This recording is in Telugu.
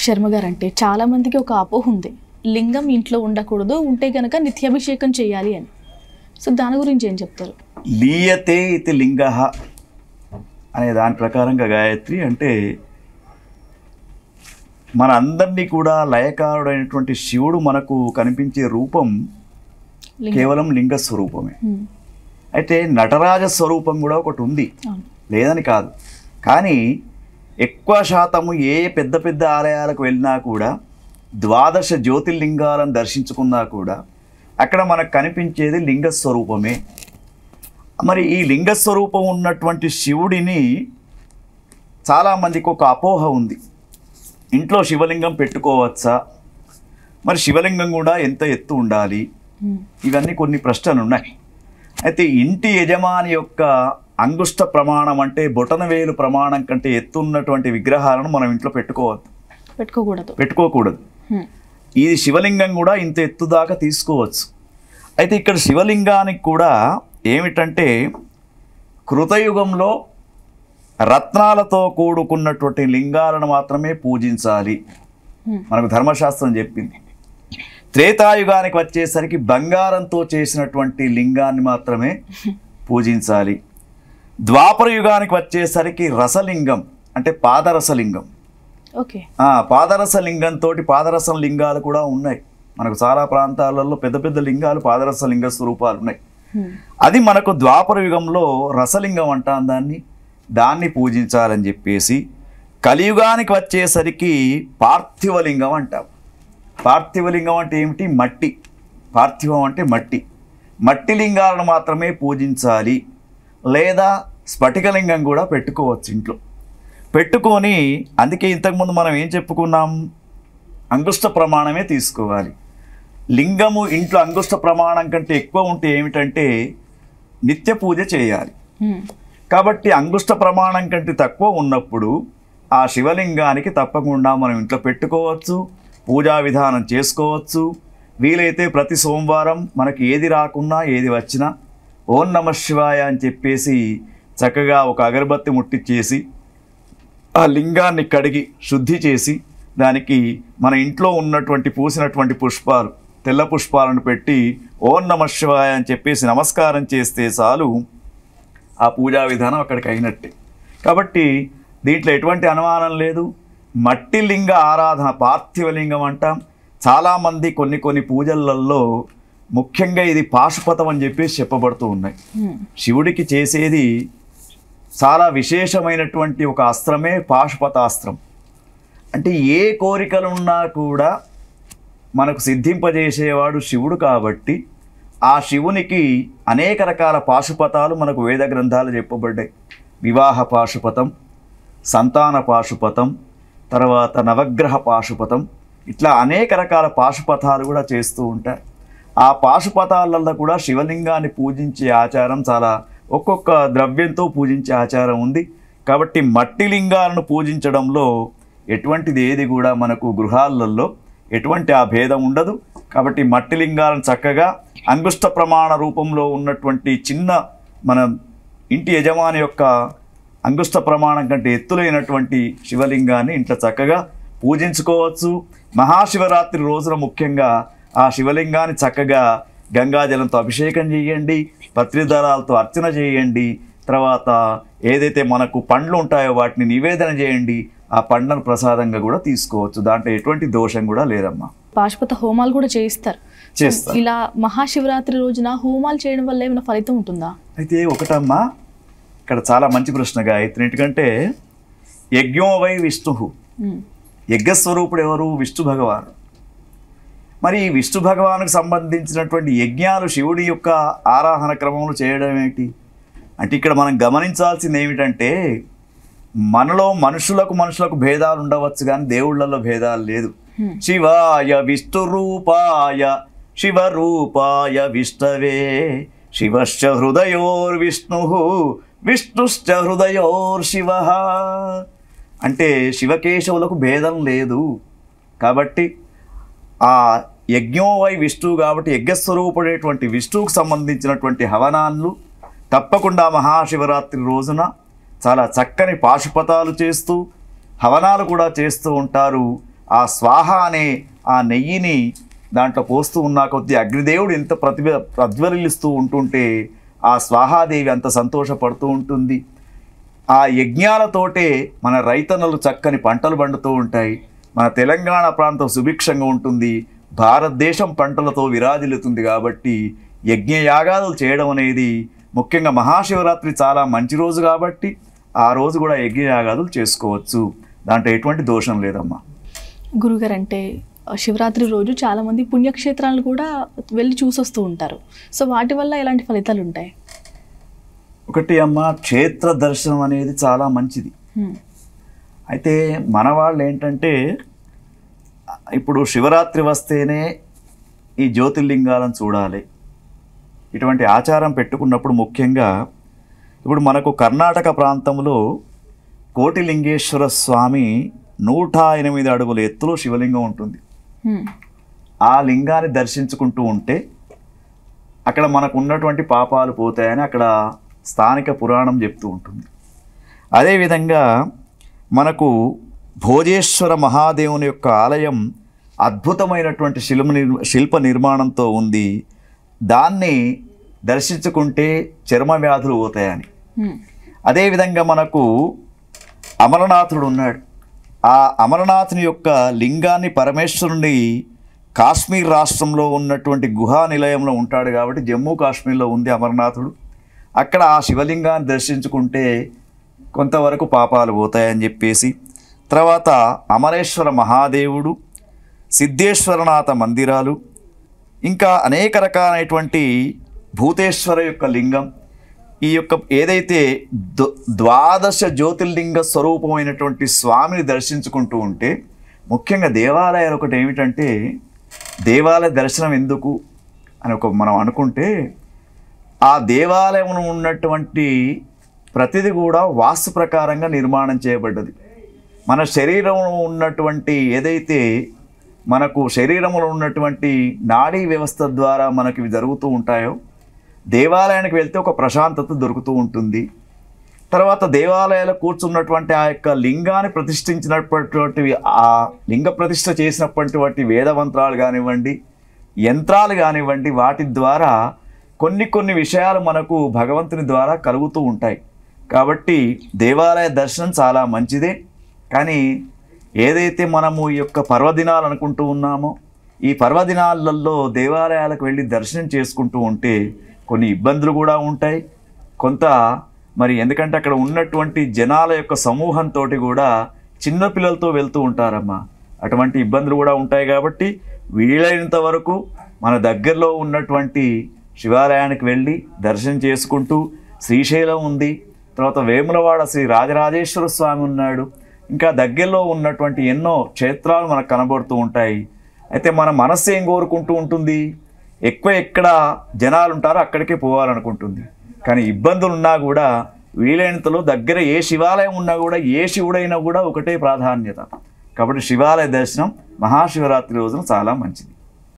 శర్మ గారు అంటే చాలామందికి ఒక అపోహ ఉంది లింగం ఇంట్లో ఉండకూడదు ఉంటే కనుక నిత్యాభిషేకం చేయాలి అని సో దాని గురించి ఏం చెప్తారు లీయతే ఇది లింగ అనే దాని ప్రకారంగా గాయత్రి అంటే మన అందరినీ కూడా లయకారుడైనటువంటి శివుడు మనకు కనిపించే రూపం కేవలం లింగ స్వరూపమే అయితే నటరాజ స్వరూపం కూడా ఒకటి ఉంది లేదని కాదు కానీ ఎక్కువ శాతము ఏ పెద్ద పెద్ద ఆలయాలకు వెళ్ళినా కూడా ద్వాదశ జ్యోతిర్లింగాలను దర్శించుకున్నా కూడా అక్కడ మనకు కనిపించేది లింగస్వరూపమే మరి ఈ లింగస్వరూపం ఉన్నటువంటి శివుడిని చాలామందికి ఒక అపోహ ఉంది ఇంట్లో శివలింగం పెట్టుకోవచ్చా మరి శివలింగం కూడా ఎంత ఎత్తు ఉండాలి ఇవన్నీ కొన్ని ప్రశ్నలు ఉన్నాయి అయితే ఇంటి యజమాని యొక్క అంగుష్ట ప్రమాణం అంటే బొటన వేలు ప్రమాణం కంటే ఎత్తున్నటువంటి విగ్రహాలను మనం ఇంట్లో పెట్టుకోవద్దు పెట్టుకోకూడదు పెట్టుకోకూడదు ఇది శివలింగం కూడా ఇంత ఎత్తు దాకా తీసుకోవచ్చు అయితే ఇక్కడ శివలింగానికి కూడా ఏమిటంటే కృతయుగంలో రత్నాలతో కూడుకున్నటువంటి లింగాలను మాత్రమే పూజించాలి మనకు ధర్మశాస్త్రం చెప్పింది త్రేతాయుగానికి వచ్చేసరికి బంగారంతో చేసినటువంటి లింగాన్ని మాత్రమే పూజించాలి ద్వాపర యుగానికి వచ్చేసరికి రసలింగం అంటే పాదరసలింగం ఓకే పాదరస లింగంతో పాదరసం లింగాలు కూడా ఉన్నాయి మనకు చాలా ప్రాంతాలలో పెద్ద పెద్ద లింగాలు పాదరస లింగ స్వరూపాలు ఉన్నాయి అది మనకు ద్వాపర యుగంలో రసలింగం అంటాం దాన్ని దాన్ని పూజించాలని చెప్పేసి కలియుగానికి వచ్చేసరికి పార్థివలింగం అంటాం పార్థివలింగం అంటే ఏమిటి మట్టి పార్థివం అంటే మట్టి మట్టి లింగాలను మాత్రమే పూజించాలి లేదా స్ఫటికలింగం కూడా పెట్టుకోవచ్చు ఇంట్లో పెట్టుకొని అందుకే ఇంతకుముందు మనం ఏం చెప్పుకున్నాం అంగుష్ట ప్రమాణమే తీసుకోవాలి లింగము ఇంట్లో అంగుష్ట ప్రమాణం కంటే ఎక్కువ ఉంటే ఏమిటంటే నిత్య పూజ చేయాలి కాబట్టి అంగుష్ట ప్రమాణం కంటే తక్కువ ఉన్నప్పుడు ఆ శివలింగానికి తప్పకుండా మనం ఇంట్లో పెట్టుకోవచ్చు పూజా విధానం చేసుకోవచ్చు వీలైతే ప్రతి సోమవారం మనకి ఏది రాకున్నా ఏది వచ్చినా ఓం నమ శివాయ అని చెప్పేసి చక్కగా ఒక అగరబత్తి ముట్టి చేసి ఆ లింగాన్ని కడిగి శుద్ధి చేసి దానికి మన ఇంట్లో ఉన్నటువంటి పూసినటువంటి పుష్పాలు తెల్ల పుష్పాలను పెట్టి ఓం నమ శివాయ అని చెప్పేసి నమస్కారం చేస్తే చాలు ఆ పూజా విధానం అక్కడికి అయినట్టే కాబట్టి దీంట్లో ఎటువంటి అనుమానం లేదు మట్టి లింగ ఆరాధన పార్థివ లింగం అంటాం చాలామంది కొన్ని కొన్ని పూజలల్లో ముఖ్యంగా ఇది పాశుపతం అని చెప్పేసి చెప్పబడుతూ ఉన్నాయి శివుడికి చేసేది చాలా విశేషమైనటువంటి ఒక అస్త్రమే పాశుపతాస్త్రం అంటే ఏ కోరికలున్నా కూడా మనకు సిద్ధింపజేసేవాడు శివుడు కాబట్టి ఆ శివునికి అనేక రకాల పాశుపతాలు మనకు వేద గ్రంథాలు చెప్పబడ్డాయి వివాహ పాశుపతం సంతాన పాశుపతం తర్వాత నవగ్రహ పాశుపతం ఇట్లా అనేక రకాల పాశుపథాలు కూడా చేస్తూ ఉంటారు ఆ పాశుపతాలలో కూడా శివలింగాన్ని పూజించే ఆచారం చాలా ఒక్కొక్క ద్రవ్యంతో పూజించే ఆచారం ఉంది కాబట్టి మట్టి లింగాలను పూజించడంలో ఎటువంటిది ఏది కూడా మనకు గృహాలలో ఎటువంటి ఆ భేదం ఉండదు కాబట్టి మట్టి లింగాలను చక్కగా అంగుష్ట ప్రమాణ రూపంలో ఉన్నటువంటి చిన్న మన ఇంటి యజమాని యొక్క అంగుష్ట ప్రమాణం కంటే ఎత్తులైనటువంటి శివలింగాన్ని ఇంట్లో చక్కగా పూజించుకోవచ్చు మహాశివరాత్రి రోజున ముఖ్యంగా ఆ శివలింగాన్ని చక్కగా గంగాజలంతో అభిషేకం చేయండి పత్రిదళాలతో అర్చన చేయండి తర్వాత ఏదైతే మనకు పండ్లు ఉంటాయో వాటిని నివేదన చేయండి ఆ పండ్లను ప్రసాదంగా కూడా తీసుకోవచ్చు దాంట్లో ఎటువంటి దోషం కూడా లేదమ్మా పాశుపత హోమాలు కూడా చేయిస్తారు చేస్తారు ఇలా మహాశివరాత్రి రోజున హోమాలు చేయడం వల్ల ఏమైనా ఫలితం ఉంటుందా అయితే ఒకటమ్మా ఇక్కడ చాలా మంచి ప్రశ్న గాయత్రి ఎందుకంటే యజ్ఞో వై విష్ణు యజ్ఞస్వరూపుడు ఎవరు విష్ణు భగవాను మరి విష్ణు భగవానుకు సంబంధించినటువంటి యజ్ఞాలు శివుడి యొక్క ఆరాధన క్రమంలో చేయడం ఏమిటి అంటే ఇక్కడ మనం గమనించాల్సింది ఏమిటంటే మనలో మనుషులకు మనుషులకు భేదాలు ఉండవచ్చు కానీ దేవుళ్ళలో భేదాలు లేదు శివాయ విష్ణు రూపాయ శివరూపాయ విష్ణవే శివశ్చ విష్ణు విష్ణుశ్చ హృదయోర్ శివ అంటే శివకేశవులకు భేదం లేదు కాబట్టి ఆ యజ్ఞోవై విష్ణువు కాబట్టి యజ్ఞస్వరూపుడేటువంటి విష్ణువుకు సంబంధించినటువంటి హవనాలు తప్పకుండా మహాశివరాత్రి రోజున చాలా చక్కని పాశుపతాలు చేస్తూ హవనాలు కూడా చేస్తూ ఉంటారు ఆ స్వాహ అనే ఆ నెయ్యిని దాంట్లో పోస్తూ ఉన్న కొద్దీ అగ్నిదేవుడు ఎంత ప్రతిభ ప్రజ్వలిస్తూ ఉంటుంటే ఆ స్వాహాదేవి అంత సంతోషపడుతూ ఉంటుంది ఆ యజ్ఞాలతోటే మన రైతన్నలు చక్కని పంటలు పండుతూ ఉంటాయి మన తెలంగాణ ప్రాంతం సుభిక్షంగా ఉంటుంది భారతదేశం పంటలతో విరాజిల్లుతుంది కాబట్టి యజ్ఞయాగాలు చేయడం అనేది ముఖ్యంగా మహాశివరాత్రి చాలా మంచి రోజు కాబట్టి ఆ రోజు కూడా యజ్ఞయాగాదులు చేసుకోవచ్చు దాంట్లో ఎటువంటి దోషం లేదమ్మా గురుగారు అంటే శివరాత్రి రోజు చాలామంది పుణ్యక్షేత్రాలు కూడా వెళ్ళి చూసొస్తూ ఉంటారు సో వాటి వల్ల ఎలాంటి ఫలితాలు ఉంటాయి ఒకటి అమ్మ క్షేత్ర దర్శనం అనేది చాలా మంచిది అయితే మన వాళ్ళు ఏంటంటే ఇప్పుడు శివరాత్రి వస్తేనే ఈ జ్యోతిర్లింగాలను చూడాలి ఇటువంటి ఆచారం పెట్టుకున్నప్పుడు ముఖ్యంగా ఇప్పుడు మనకు కర్ణాటక ప్రాంతంలో కోటిలింగేశ్వర స్వామి నూట ఎనిమిది అడుగుల ఎత్తులో శివలింగం ఉంటుంది ఆ లింగాన్ని దర్శించుకుంటూ ఉంటే అక్కడ మనకు ఉన్నటువంటి పాపాలు పోతాయని అక్కడ స్థానిక పురాణం చెప్తూ ఉంటుంది అదేవిధంగా మనకు భోజేశ్వర మహాదేవుని యొక్క ఆలయం అద్భుతమైనటువంటి శిల్ప నిర్మ శిల్ప నిర్మాణంతో ఉంది దాన్ని దర్శించుకుంటే చర్మ వ్యాధులు పోతాయని అదేవిధంగా మనకు అమరనాథుడు ఉన్నాడు ఆ అమరనాథుని యొక్క లింగాన్ని పరమేశ్వరుని కాశ్మీర్ రాష్ట్రంలో ఉన్నటువంటి గుహా నిలయంలో ఉంటాడు కాబట్టి జమ్మూ కాశ్మీర్లో ఉంది అమరనాథుడు అక్కడ ఆ శివలింగాన్ని దర్శించుకుంటే కొంతవరకు పాపాలు పోతాయని చెప్పేసి తర్వాత అమరేశ్వర మహాదేవుడు సిద్ధేశ్వరనాథ మందిరాలు ఇంకా అనేక రకాలైనటువంటి భూతేశ్వర యొక్క లింగం ఈ యొక్క ఏదైతే ద్వాదశ జ్యోతిర్లింగ స్వరూపమైనటువంటి స్వామిని దర్శించుకుంటూ ఉంటే ముఖ్యంగా దేవాలయాలు ఒకటి ఏమిటంటే దేవాలయ దర్శనం ఎందుకు అని ఒక మనం అనుకుంటే ఆ దేవాలయం ఉన్నటువంటి ప్రతిదీ కూడా వాస్తు ప్రకారంగా నిర్మాణం చేయబడ్డది మన శరీరంలో ఉన్నటువంటి ఏదైతే మనకు శరీరంలో ఉన్నటువంటి నాడీ వ్యవస్థ ద్వారా మనకి జరుగుతూ ఉంటాయో దేవాలయానికి వెళ్తే ఒక ప్రశాంతత దొరుకుతూ ఉంటుంది తర్వాత దేవాలయాలు కూర్చున్నటువంటి ఆ యొక్క లింగాన్ని ప్రతిష్ఠించినటువంటి ఆ లింగ ప్రతిష్ట చేసినటువంటి వేదమంత్రాలు కానివ్వండి యంత్రాలు కానివ్వండి వాటి ద్వారా కొన్ని కొన్ని విషయాలు మనకు భగవంతుని ద్వారా కలుగుతూ ఉంటాయి కాబట్టి దేవాలయ దర్శనం చాలా మంచిదే కానీ ఏదైతే మనము ఈ యొక్క పర్వదినాలు అనుకుంటూ ఉన్నామో ఈ పర్వదినాలలో దేవాలయాలకు వెళ్ళి దర్శనం చేసుకుంటూ ఉంటే కొన్ని ఇబ్బందులు కూడా ఉంటాయి కొంత మరి ఎందుకంటే అక్కడ ఉన్నటువంటి జనాల యొక్క సమూహంతో కూడా చిన్నపిల్లలతో వెళ్తూ ఉంటారమ్మా అటువంటి ఇబ్బందులు కూడా ఉంటాయి కాబట్టి వీలైనంత వరకు మన దగ్గరలో ఉన్నటువంటి శివాలయానికి వెళ్ళి దర్శనం చేసుకుంటూ శ్రీశైలం ఉంది తర్వాత వేములవాడ శ్రీ రాజరాజేశ్వర స్వామి ఉన్నాడు ఇంకా దగ్గరలో ఉన్నటువంటి ఎన్నో క్షేత్రాలు మనకు కనబడుతూ ఉంటాయి అయితే మన మనస్సు ఏం కోరుకుంటూ ఉంటుంది ఎక్కువ ఎక్కడ జనాలు ఉంటారో అక్కడికే పోవాలనుకుంటుంది కానీ ఇబ్బందులు ఉన్నా కూడా వీలైనంతలో దగ్గర ఏ శివాలయం ఉన్నా కూడా ఏ శివుడైనా కూడా ఒకటే ప్రాధాన్యత కాబట్టి శివాలయ దర్శనం మహాశివరాత్రి రోజున చాలా మంచిది